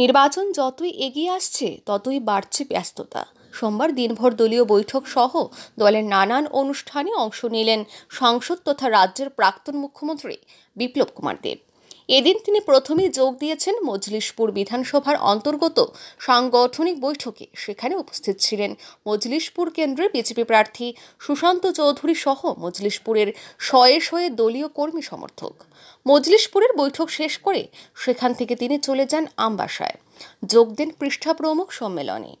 নির্বাচন যতই এগিয়ে আসছে ততই বাড়ছে ব্যস্ততা সোমবার দিনভর দলীয় বৈঠক সহ দলের নানান অনুষ্ঠানে অংশ নিলেন সংসদ তথা রাজ্যের প্রাক্তন মুখ্যমন্ত্রী বিপ্লব কুমার দেব এদিন তিনি প্রথমে যোগ দিয়েছেন মজলিশপুর বিধানসভার অন্তর্গত সাংগঠনিক বৈঠকে সেখানে উপস্থিত ছিলেন মজলিশপুর কেন্দ্রে বিজেপি প্রার্থী সুশান্ত চৌধুরী সহ মজলিশপুরের শয়ে শয়ে দলীয় কর্মী সমর্থক মজলিশপুরের বৈঠক শেষ করে সেখান থেকে তিনি চলে যান আমবাসায় যোগ দেন পৃষ্ঠা প্রমুখ সম্মেলনে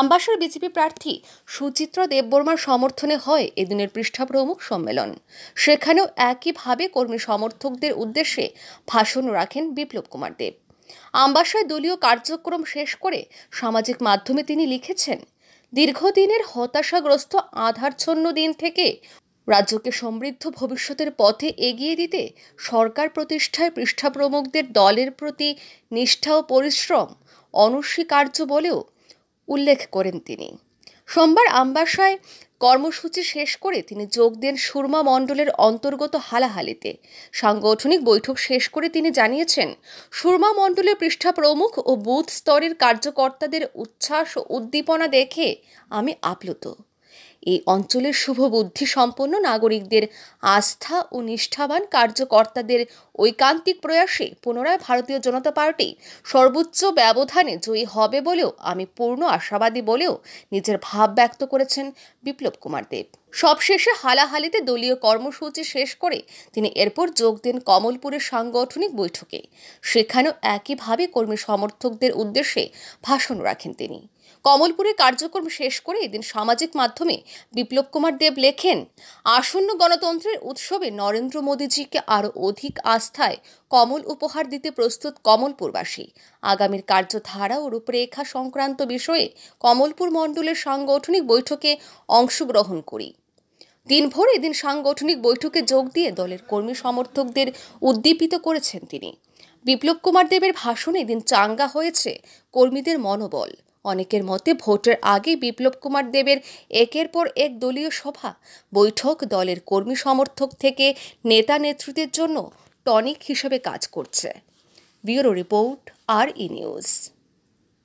আম্বাসর বিজেপি প্রার্থী সুচিত্রা দেববর্মার সমর্থনে হয় এদিনের পৃষ্ঠা প্রমুখ সম্মেলন সেখানেও একইভাবে কর্মী সমর্থকদের উদ্দেশ্যে ভাষণ রাখেন বিপ্লব কুমার দেব আম্বাসায় দলীয় কার্যক্রম শেষ করে সামাজিক মাধ্যমে তিনি লিখেছেন দীর্ঘদিনের হতাশাগ্রস্ত আধারছন্ন দিন থেকে রাজ্যকে সমৃদ্ধ ভবিষ্যতের পথে এগিয়ে দিতে সরকার প্রতিষ্ঠায় পৃষ্ঠাপ্রমুখদের দলের প্রতি নিষ্ঠা ও পরিশ্রম অনস্বীকার্য বলেও উল্লেখ করেন তিনি সোমবার আমবাসায় কর্মসূচি শেষ করে তিনি যোগ দেন সুরমা মণ্ডলের অন্তর্গত হালাহালিতে সাংগঠনিক বৈঠক শেষ করে তিনি জানিয়েছেন সুরমা মণ্ডলের পৃষ্ঠা প্রমুখ ও বুথ স্তরের কার্যকর্তাদের উচ্ছ্বাস ও উদ্দীপনা দেখে আমি আপ্লুত এই অঞ্চলের শুভবুদ্ধি সম্পন্ন নাগরিকদের আস্থা ও নিষ্ঠাবান কার্যকর্তাদের ঐকান্তিক প্রয়াসে পুনরায় ভারতীয় জনতা পার্টি সর্বোচ্চ ব্যবধানে জয়ী হবে বলেও আমি পূর্ণ আশাবাদী বলেও নিজের ভাব ব্যক্ত করেছেন বিপ্লব কুমার দেব সবশেষে হালাহালিতে দলীয় কর্মসূচি শেষ করে তিনি এরপর যোগ দেন কমলপুরের সাংগঠনিক বৈঠকে সেখানেও একইভাবে কর্মী সমর্থকদের উদ্দেশ্যে ভাষণ রাখেন তিনি কমলপুরে কার্যক্রম শেষ করে এদিন সামাজিক মাধ্যমে বিপ্লব কুমার দেব লেখেন আসন্ন গণতন্ত্রের উৎসবে নরেন্দ্র মোদীজিকে আরও অধিক আস্থায় কমল উপহার দিতে প্রস্তুত কমলপুরবাসী আগামীর কার্যধারা ও রূপরেখা সংক্রান্ত বিষয়ে কমলপুর মণ্ডলের সাংগঠনিক বৈঠকে অংশগ্রহণ করি দিনভর এদিন সাংগঠনিক বৈঠকে যোগ দিয়ে দলের কর্মী সমর্থকদের উদ্দীপিত করেছেন তিনি বিপ্লব কুমার দেবের ভাষণে এদিন চাঙ্গা হয়েছে কর্মীদের মনোবল অনেকের মতে ভোটের আগে বিপ্লব কুমার দেবের একের পর এক দলীয় সভা বৈঠক দলের কর্মী সমর্থক থেকে নেতা নেতৃত্বের জন্য টনিক হিসেবে কাজ করছে bureau report R E news